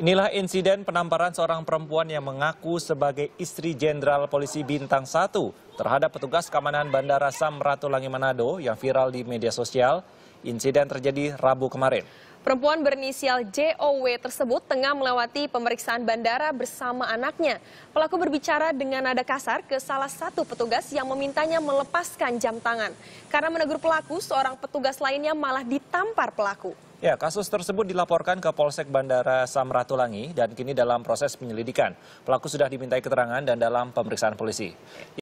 Inilah insiden penamparan seorang perempuan yang mengaku sebagai istri Jenderal Polisi Bintang 1 terhadap petugas keamanan Bandara Samratulangi Manado yang viral di media sosial. Insiden terjadi Rabu kemarin. Perempuan berinisial JOW tersebut tengah melewati pemeriksaan bandara bersama anaknya. Pelaku berbicara dengan nada kasar ke salah satu petugas yang memintanya melepaskan jam tangan. Karena menegur pelaku, seorang petugas lainnya malah ditampar pelaku. Ya, kasus tersebut dilaporkan ke Polsek Bandara Samratulangi dan kini dalam proses penyelidikan. Pelaku sudah dimintai keterangan dan dalam pemeriksaan polisi.